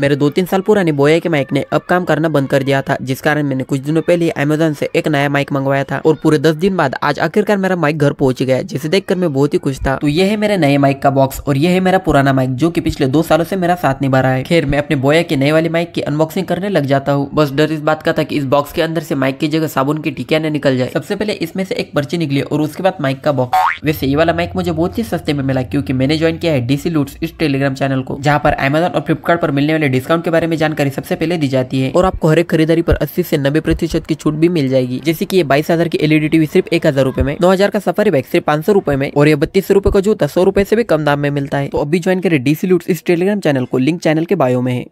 मेरे दो तीन साल पुराने बोया के माइक ने अब काम करना बंद कर दिया था जिस कारण मैंने कुछ दिनों पहले अमेजोन से एक नया माइक मंगवाया था और पूरे दस दिन बाद आज आखिरकार मेरा माइक घर पहुंच गया जिसे देखकर मैं बहुत ही खुश था तो ये है मेरे नए माइक का बॉक्स और ये है मेरा पुराना माइक जो की पिछले दो सालों से मेरा साथ निभा रहा है खेर मैं अपने बोया के नए वाले माइक की अनबॉक्सिंग करने लग जाता हूँ बस डर इस बात का था की इस बॉक्स के अंदर से माइक की जगह साबुन की टिकिया निकल जाए सबसे पहले इसमें से एक पर्ची निकली और उसके बाद माइक का बॉक्स वैसे ये वाला माइक मुझे बहुत ही सस्ते में मिला क्योंकि मैंने ज्वाइन किया है डीसी लूट्स इस टेलीग्राम चैनल को जहाँ पर अमेजन और फ्लिपकार्ट पर मिलने वाले डिस्काउंट के बारे में जानकारी सबसे पहले दी जाती है और आपको हर एक खरीदारी पर अस्सी से नब्बे प्रतिशत की छूट भी मिल जाएगी जैसे की ये बाईस हजार की एलईडी टीवी e सिर्फ एक हजार रुपए में नौ हजार का सफारी बैग सिर्फ पांच सौ रुपए में और ये बत्तीस रुपए का जूता सौ रुपए से भी कम दाम में मिलता है तो अभी ज्वाइन करें डीसी लूट्स इस टेलीग्राम चैनल को लिंक चैनल के बायो में है